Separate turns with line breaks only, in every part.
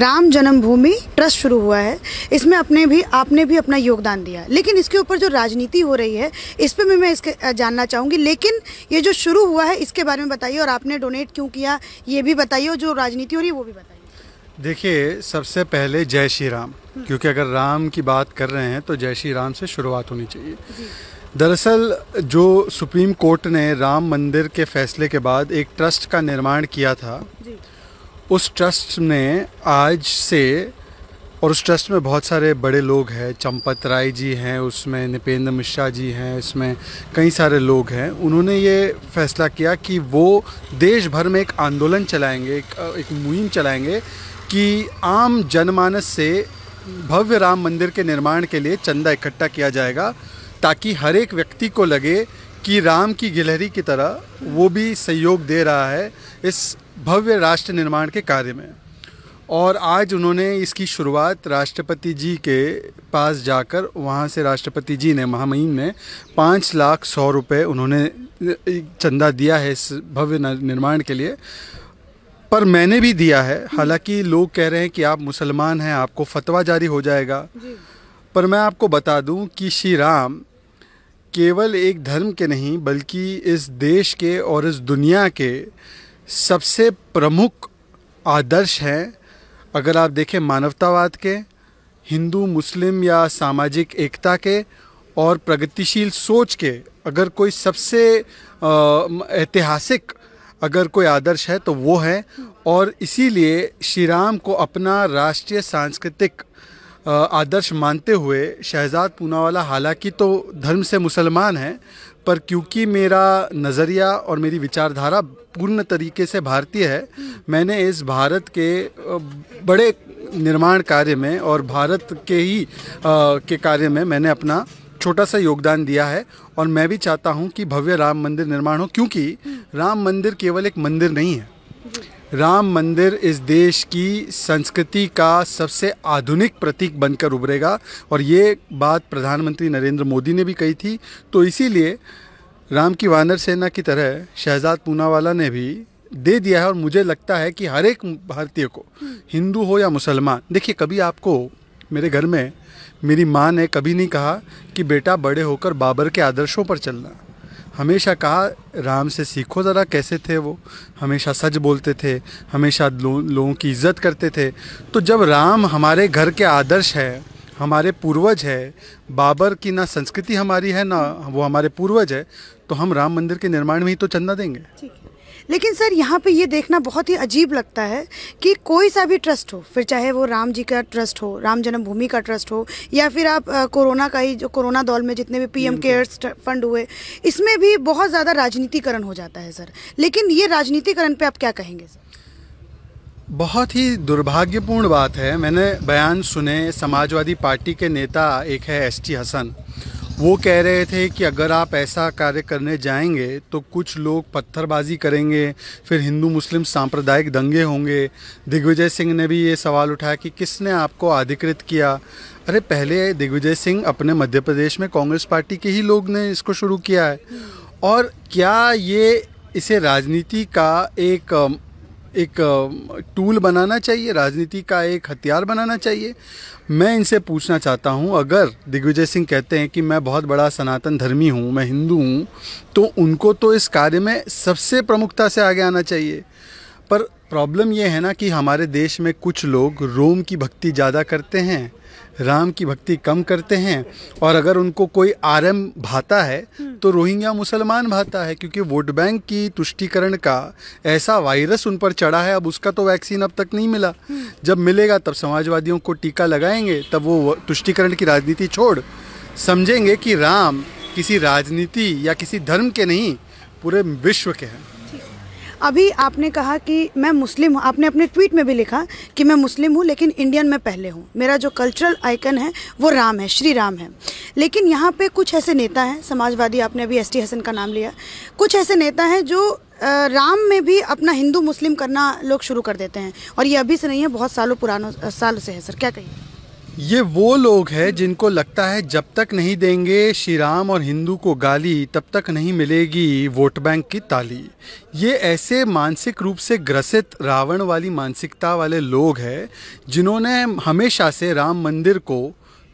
राम जन्मभूमि ट्रस्ट शुरू हुआ है इसमें अपने भी आपने भी अपना योगदान दिया लेकिन इसके ऊपर जो राजनीति हो रही है इस पर भी मैं इसके जानना चाहूँगी लेकिन ये जो शुरू हुआ है इसके बारे में बताइए और आपने डोनेट क्यों किया ये भी बताइए और जो राजनीति हो रही है वो भी बताइए
देखिए सबसे पहले जय श्री राम हम्म। क्योंकि अगर राम की बात कर रहे हैं तो जय श्री राम से शुरुआत होनी चाहिए दरअसल जो सुप्रीम कोर्ट ने राम मंदिर के फैसले के बाद एक ट्रस्ट का निर्माण किया था उस ट्रस्ट ने आज से और उस ट्रस्ट में बहुत सारे बड़े लोग हैं चंपत राय जी हैं उसमें निपेंद्र मिश्रा जी हैं इसमें कई सारे लोग हैं उन्होंने ये फैसला किया कि वो देश भर में एक आंदोलन चलाएंगे एक, एक मुहिम चलाएंगे कि आम जनमानस से भव्य राम मंदिर के निर्माण के लिए चंदा इकट्ठा किया जाएगा ताकि हर एक व्यक्ति को लगे कि राम की गिलहरी की तरह वो भी सहयोग दे रहा है इस भव्य राष्ट्र निर्माण के कार्य में और आज उन्होंने इसकी शुरुआत राष्ट्रपति जी के पास जाकर वहाँ से राष्ट्रपति जी ने महामहिम में पाँच लाख सौ रुपये उन्होंने चंदा दिया है इस भव्य निर्माण के लिए पर मैंने भी दिया है हालांकि लोग कह रहे हैं कि आप मुसलमान हैं आपको फतवा जारी हो जाएगा पर मैं आपको बता दूं कि श्री राम केवल एक धर्म के नहीं बल्कि इस देश के और इस दुनिया के सबसे प्रमुख आदर्श हैं अगर आप देखें मानवतावाद के हिंदू मुस्लिम या सामाजिक एकता के और प्रगतिशील सोच के अगर कोई सबसे ऐतिहासिक अगर कोई आदर्श है तो वो है और इसीलिए श्री राम को अपना राष्ट्रीय सांस्कृतिक आदर्श मानते हुए शहजाद पूनावाला हालांकि तो धर्म से मुसलमान हैं पर क्योंकि मेरा नज़रिया और मेरी विचारधारा पूर्ण तरीके से भारतीय है मैंने इस भारत के बड़े निर्माण कार्य में और भारत के ही आ, के कार्य में मैंने अपना छोटा सा योगदान दिया है और मैं भी चाहता हूँ कि भव्य राम मंदिर निर्माण हो क्योंकि राम मंदिर केवल एक मंदिर नहीं है राम मंदिर इस देश की संस्कृति का सबसे आधुनिक प्रतीक बनकर उभरेगा और ये बात प्रधानमंत्री नरेंद्र मोदी ने भी कही थी तो इसीलिए राम की वानर सेना की तरह शहजाद पूनावाला ने भी दे दिया है और मुझे लगता है कि हर एक भारतीय को हिंदू हो या मुसलमान देखिए कभी आपको मेरे घर में मेरी माँ ने कभी नहीं कहा कि बेटा बड़े होकर बाबर के आदर्शों पर चलना हमेशा कहा राम से सीखो ज़रा कैसे थे वो हमेशा सच बोलते थे हमेशा लोगों की इज्जत करते थे तो जब राम हमारे घर के आदर्श है हमारे पूर्वज है बाबर की ना संस्कृति हमारी है ना वो हमारे पूर्वज है तो हम राम मंदिर के निर्माण में ही तो चंदा देंगे ठीक है
लेकिन सर यहाँ पे ये देखना बहुत ही अजीब लगता है कि कोई सा भी ट्रस्ट हो फिर चाहे वो राम जी का ट्रस्ट हो राम जन्मभूमि का ट्रस्ट हो या फिर आप आ, कोरोना का ही जो कोरोना दौर में जितने भी पीएम केयर्स फंड हुए इसमें भी बहुत ज़्यादा राजनीतिकरण हो जाता है सर लेकिन ये राजनीतिकरण पर आप क्या कहेंगे सर
बहुत ही दुर्भाग्यपूर्ण बात है मैंने बयान सुने समाजवादी पार्टी के नेता एक है एस टी हसन वो कह रहे थे कि अगर आप ऐसा कार्य करने जाएंगे तो कुछ लोग पत्थरबाजी करेंगे फिर हिंदू मुस्लिम सांप्रदायिक दंगे होंगे दिग्विजय सिंह ने भी ये सवाल उठाया कि किसने आपको अधिकृत किया अरे पहले दिग्विजय सिंह अपने मध्य प्रदेश में कांग्रेस पार्टी के ही लोग ने इसको शुरू किया है और क्या ये इसे राजनीति का एक एक टूल बनाना चाहिए राजनीति का एक हथियार बनाना चाहिए मैं इनसे पूछना चाहता हूं अगर दिग्विजय सिंह कहते हैं कि मैं बहुत बड़ा सनातन धर्मी हूं मैं हिंदू हूं तो उनको तो इस कार्य में सबसे प्रमुखता से आगे आना चाहिए पर प्रॉब्लम यह है ना कि हमारे देश में कुछ लोग रोम की भक्ति ज़्यादा करते हैं राम की भक्ति कम करते हैं और अगर उनको कोई आरम भाता है हम्म। तो रोहिंग्या मुसलमान भाता है क्योंकि वोट बैंक की तुष्टिकरण का ऐसा वायरस उन पर चढ़ा है अब उसका तो वैक्सीन अब तक नहीं मिला हम्म। जब मिलेगा तब समाजवादियों को टीका लगाएंगे तब वो तुष्टिकरण की राजनीति छोड़ समझेंगे कि राम किसी राजनीति या किसी धर्म के नहीं पूरे विश्व के हैं
अभी आपने कहा कि मैं मुस्लिम हूँ आपने अपने ट्वीट में भी लिखा कि मैं मुस्लिम हूँ लेकिन इंडियन में पहले हूँ मेरा जो कल्चरल आइकन है वो राम है श्री राम है लेकिन यहाँ पे कुछ ऐसे नेता हैं समाजवादी आपने अभी एस हसन का नाम लिया कुछ ऐसे नेता हैं जो राम में भी अपना हिंदू मुस्लिम करना लोग शुरू कर देते हैं और ये अभी से नहीं है बहुत सालों पुरानों सालों से है सर क्या कहिए
ये वो लोग हैं जिनको लगता है जब तक नहीं देंगे श्री राम और हिंदू को गाली तब तक नहीं मिलेगी वोट बैंक की ताली ये ऐसे मानसिक रूप से ग्रसित रावण वाली मानसिकता वाले लोग हैं जिन्होंने हमेशा से राम मंदिर को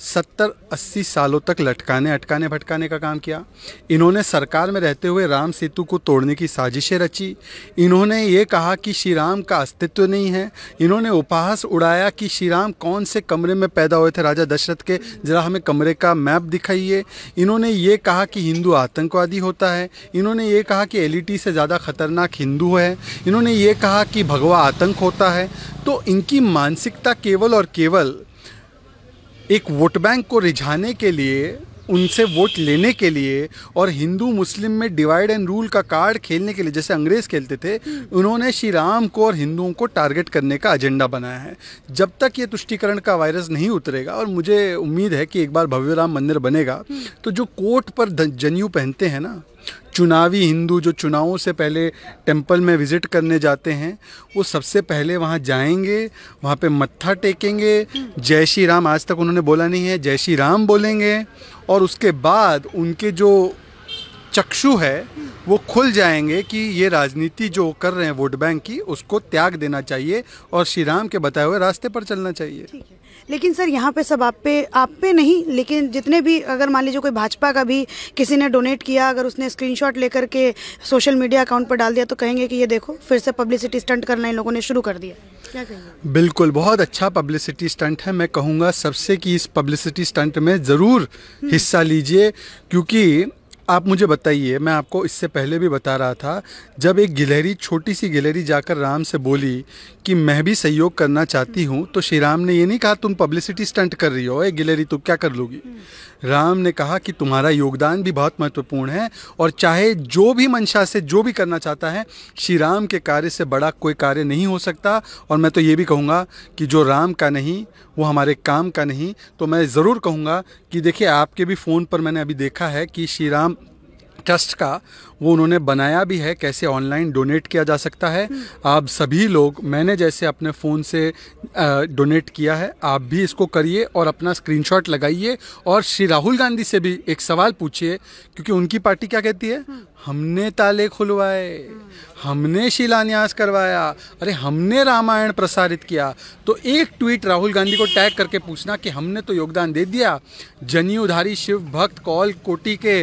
सत्तर अस्सी सालों तक लटकाने अटकाने भटकाने का काम किया इन्होंने सरकार में रहते हुए राम सेतु को तोड़ने की साजिशें रची इन्होंने ये कहा कि श्री राम का अस्तित्व नहीं है इन्होंने उपहास उड़ाया कि श्री राम कौन से कमरे में पैदा हुए थे राजा दशरथ के जरा हमें कमरे का मैप दिखाइए इन्होंने ये कहा कि हिंदू आतंकवादी होता है इन्होंने ये कहा कि एल से ज़्यादा खतरनाक हिंदू है इन्होंने ये कहा कि भगवा आतंक होता है तो इनकी मानसिकता केवल और केवल एक वोट बैंक को रिझाने के लिए उनसे वोट लेने के लिए और हिंदू मुस्लिम में डिवाइड एंड रूल का कार्ड खेलने के लिए जैसे अंग्रेज़ खेलते थे हम्म। उन्होंने श्री राम को और हिंदुओं को टारगेट करने का एजेंडा बनाया है जब तक ये तुष्टिकरण का वायरस नहीं उतरेगा और मुझे उम्मीद है कि एक बार भव्य राम मंदिर बनेगा हम्म। तो जो कोट पर जनयू पहनते हैं ना चुनावी हिंदू जो चुनावों से पहले टेंपल में विज़िट करने जाते हैं वो सबसे पहले वहाँ जाएंगे वहाँ पे मत्था टेकेंगे जय श्री राम आज तक उन्होंने बोला नहीं है जय श्री राम बोलेंगे और उसके बाद उनके जो चक्षु है वो खुल जाएंगे कि ये राजनीति जो कर रहे हैं वोट बैंक की उसको त्याग देना चाहिए और श्री राम के बताए हुए रास्ते पर चलना चाहिए
लेकिन सर यहाँ पे सब आप पे आप पे नहीं लेकिन जितने भी अगर मान लीजिए कोई भाजपा का भी किसी ने डोनेट किया अगर उसने स्क्रीनशॉट लेकर के सोशल मीडिया अकाउंट पर डाल दिया तो कहेंगे कि ये देखो फिर से पब्लिसिटी स्टंट करना इन लोगों ने शुरू कर दिया
क्या बिल्कुल बहुत अच्छा पब्लिसिटी स्टंट है मैं कहूँगा सबसे कि इस पब्लिसिटी स्टंट में ज़रूर हिस्सा लीजिए क्योंकि आप मुझे बताइए मैं आपको इससे पहले भी बता रहा था जब एक गिलहरी छोटी सी गिलहरी जाकर राम से बोली कि मैं भी सहयोग करना चाहती हूँ तो श्री राम ने ये नहीं कहा तुम पब्लिसिटी स्टंट कर रही हो ए गिलहरी तुम क्या कर लोगी राम ने कहा कि तुम्हारा योगदान भी बहुत महत्वपूर्ण है और चाहे जो भी मंशा से जो भी करना चाहता है श्री राम के कार्य से बड़ा कोई कार्य नहीं हो सकता और मैं तो ये भी कहूँगा कि जो राम का नहीं वो हमारे काम का नहीं तो मैं ज़रूर कहूँगा कि देखिए आपके भी फ़ोन पर मैंने अभी देखा है कि श्री राम ट्रस्ट का वो उन्होंने बनाया भी है कैसे ऑनलाइन डोनेट किया जा सकता है आप सभी लोग मैंने जैसे अपने फ़ोन से डोनेट किया है आप भी इसको करिए और अपना स्क्रीनशॉट लगाइए और श्री राहुल गांधी से भी एक सवाल पूछिए क्योंकि उनकी पार्टी क्या कहती है हमने ताले खुलवाए हमने शिलान्यास करवाया अरे हमने रामायण प्रसारित किया तो एक ट्वीट राहुल गांधी को टैग करके पूछना कि हमने तो योगदान दे दिया जनी उधारी शिव भक्त कौल कोटी के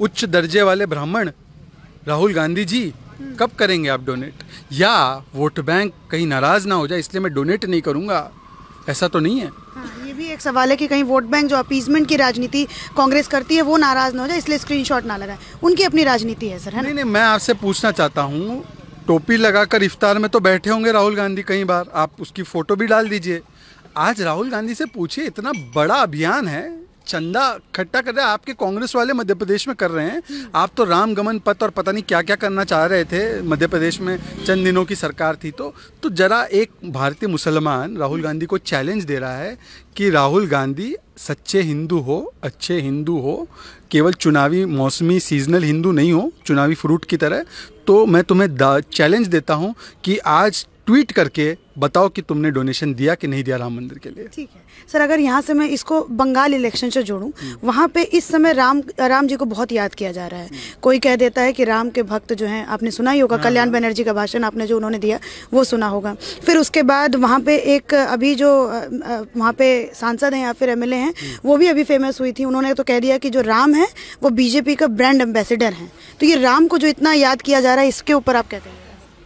उच्च दर्जे वाले ब्राह्मण राहुल गांधी जी कब करेंगे आप डोनेट या वोट बैंक कहीं नाराज ना हो जाए इसलिए मैं डोनेट नहीं करूंगा ऐसा तो नहीं है हाँ,
ये भी एक सवाल है कि कहीं वोट बैंक जो अपीजमेंट की राजनीति कांग्रेस करती है वो नाराज ना हो जाए इसलिए स्क्रीनशॉट ना लगाए उनकी अपनी राजनीति है सर है नहीं
नहीं मैं आपसे पूछना चाहता हूँ टोपी लगाकर इफ्तार में तो बैठे होंगे राहुल गांधी कई बार आप उसकी फोटो भी डाल दीजिए आज राहुल गांधी से पूछिए इतना बड़ा अभियान है चंदा इकट्ठा कर रहे हैं आपके कांग्रेस वाले मध्य प्रदेश में कर रहे हैं आप तो राम गमन पथ और पता नहीं क्या क्या करना चाह रहे थे मध्य प्रदेश में चंद दिनों की सरकार थी तो तो जरा एक भारतीय मुसलमान राहुल गांधी को चैलेंज दे रहा है कि राहुल गांधी सच्चे हिंदू हो अच्छे हिंदू हो केवल चुनावी मौसमी सीजनल हिंदू नहीं हो चुनावी फ्रूट की तरह तो मैं तुम्हें चैलेंज देता हूँ कि आज ट्वीट करके बताओ कि तुमने डोनेशन दिया कि नहीं दिया राम मंदिर के लिए ठीक है
सर अगर यहाँ से मैं इसको बंगाल इलेक्शन से जोड़ूं हम्म। वहाँ पे इस समय राम राम जी को बहुत याद किया जा रहा है हम्म। कोई कह देता है कि राम के भक्त जो हैं आपने सुना ही होगा हाँ, कल्याण हाँ। बनर्जी का भाषण आपने जो उन्होंने दिया वो सुना होगा फिर उसके बाद वहाँ पे एक अभी जो वहाँ पे सांसद हैं या फिर एम हैं हम्म। वो भी अभी फेमस हुई थी उन्होंने तो कह दिया कि जो राम है वो बीजेपी का ब्रांड एम्बेसडर है तो ये राम को जो इतना याद किया जा रहा है इसके ऊपर आप कहते हैं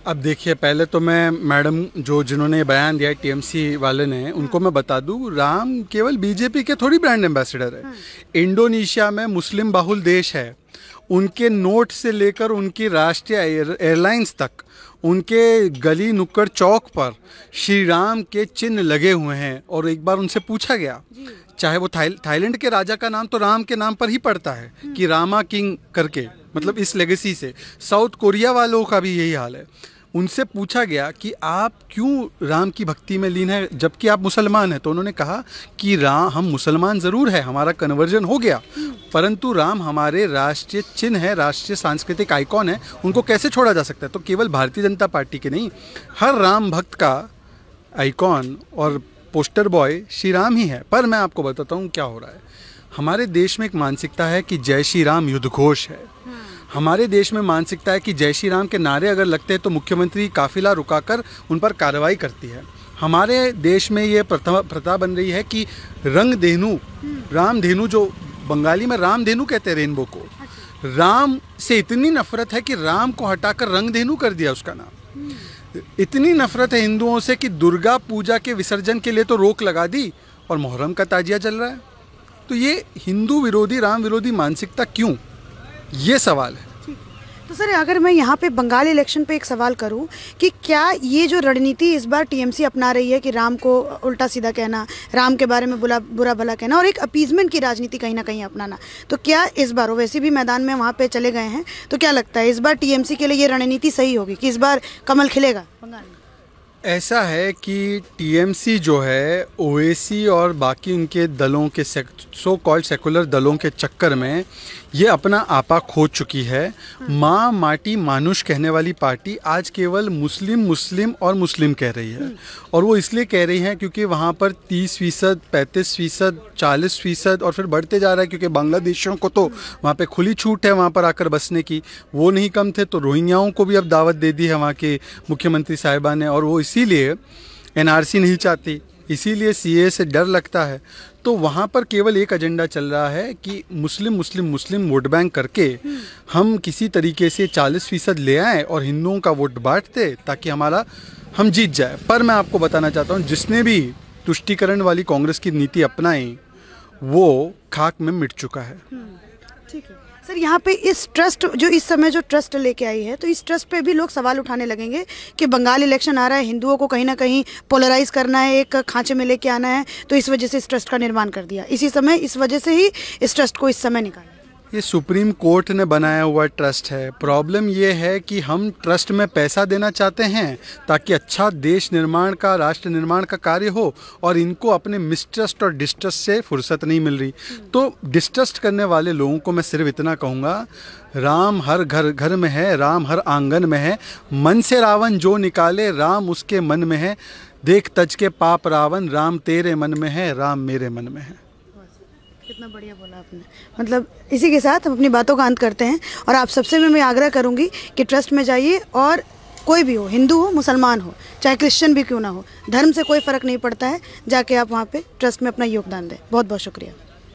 अब देखिए पहले तो मैं मैडम जो जिन्होंने बयान दिया टीएमसी वाले ने हाँ। उनको मैं बता दूं राम केवल बीजेपी के थोड़ी ब्रांड एम्बेसडर है हाँ। इंडोनेशिया में मुस्लिम बाहुल देश है उनके नोट से लेकर उनकी राष्ट्रीय एयरलाइंस तक उनके गली नुक्कड़ चौक पर श्री राम के चिन्ह लगे हुए हैं और एक बार उनसे पूछा गया चाहे वो थाईलैंड के राजा का नाम तो राम के नाम पर ही पड़ता है हाँ। कि रामा किंग करके मतलब इस लेगेसी से साउथ कोरिया वालों का भी यही हाल है उनसे पूछा गया कि आप क्यों राम की भक्ति में लीन है जबकि आप मुसलमान हैं तो उन्होंने कहा कि राम हम मुसलमान ज़रूर है हमारा कन्वर्जन हो गया परंतु राम हमारे राष्ट्रीय चिन्ह है राष्ट्रीय सांस्कृतिक आइकॉन है उनको कैसे छोड़ा जा सकता है तो केवल भारतीय जनता पार्टी के नहीं हर राम भक्त का आइकॉन और पोस्टर बॉय श्री राम ही है पर मैं आपको बताता हूँ क्या हो रहा है हमारे देश में एक मानसिकता है कि जय श्री राम युद्ध घोष है हमारे देश में मानसिकता है कि जय श्री राम के नारे अगर लगते हैं तो मुख्यमंत्री काफिला रुकाकर उन पर कार्रवाई करती है हमारे देश में ये प्रथा प्रथा बन रही है कि रंग धेनु हम्म। राम धेनु जो बंगाली में राम धेनु कहते हैं रेनबो को अच्छा। राम से इतनी नफरत है कि राम को हटाकर रंग धेनु कर दिया उसका नाम हम्म। इतनी नफरत है हिंदुओं से कि दुर्गा पूजा के विसर्जन के लिए तो रोक लगा दी और मुहर्रम का ताजिया चल रहा है तो ये हिंदू विरोधी राम विरोधी मानसिकता क्यों ये सवाल है
तो सर अगर मैं यहाँ पे बंगाल इलेक्शन पे एक सवाल करूँ कि क्या ये जो रणनीति इस बार टीएमसी अपना रही है कि राम को उल्टा सीधा कहना राम के बारे में बुरा बुरा भला कहना और एक अपीजमेंट की राजनीति कहीं ना कहीं अपनाना तो क्या इस बार वैसे भी मैदान में वहाँ पे चले गए हैं तो क्या लगता है इस बार टी के लिए ये रणनीति सही होगी कि इस बार कमल खिलेगा बंगाल में
ऐसा है कि टी जो है ओएसी और बाकी उनके दलों के सो कॉल्ड सेकुलर दलों के चक्कर में ये अपना आपा खो चुकी है माँ माटी मानुष कहने वाली पार्टी आज केवल मुस्लिम मुस्लिम और मुस्लिम कह रही है और वो इसलिए कह रही है क्योंकि वहाँ पर तीस फीसद पैंतीस फीसद चालीस फीसद और फिर बढ़ते जा रहा है क्योंकि बांग्लादेशियों को तो वहाँ पे खुली छूट है वहाँ पर आकर बसने की वो नहीं कम थे तो रोहिंग्याओं को भी अब दावत दे दी है वहाँ के मुख्यमंत्री साहिबा ने और वो इसीलिए एनआरसी नहीं चाहती इसीलिए सीए से डर लगता है तो वहाँ पर केवल एक एजेंडा चल रहा है कि मुस्लिम मुस्लिम मुस्लिम वोट बैंक करके हम किसी तरीके से 40 फीसद ले आए और हिंदुओं का वोट बांट दे ताकि हमारा हम जीत जाए पर मैं आपको बताना चाहता हूँ जिसने भी तुष्टिकरण वाली कांग्रेस की नीति अपनाई वो खाक में मिट चुका है
हम्म, ठीक है सर यहाँ पे इस ट्रस्ट जो इस समय जो ट्रस्ट लेके आई है तो इस ट्रस्ट पे भी लोग सवाल उठाने लगेंगे कि बंगाल इलेक्शन आ रहा है हिंदुओं को कहीं ना कहीं पोलराइज करना है एक खांचे में लेके आना है तो इस वजह से इस ट्रस्ट का निर्माण कर दिया इसी समय इस वजह से ही इस ट्रस्ट को इस समय
निकाला ये सुप्रीम कोर्ट ने बनाया हुआ ट्रस्ट है प्रॉब्लम ये है कि हम ट्रस्ट में पैसा देना चाहते हैं ताकि अच्छा देश निर्माण का राष्ट्र निर्माण का कार्य हो और इनको अपने मिसट्रस्ट और डिस्ट्रस्ट से फुर्सत नहीं मिल रही तो डिस्ट्रस्ट करने वाले लोगों को मैं सिर्फ इतना कहूँगा राम हर घर घर में है राम हर आंगन में है मन से रावण जो निकाले राम उसके मन में है देख तज के पाप रावण राम तेरे मन में है राम मेरे मन में है
कितना बढ़िया बोला आपने मतलब इसी के साथ हम अपनी बातों का अंत करते हैं और आप सबसे भी मैं आग्रह करूँगी कि ट्रस्ट में जाइए और कोई भी हो हिंदू हो मुसलमान हो चाहे क्रिश्चियन भी क्यों ना हो धर्म से कोई फ़र्क नहीं पड़ता है जाके आप वहाँ पे ट्रस्ट में अपना योगदान दें बहुत बहुत शुक्रिया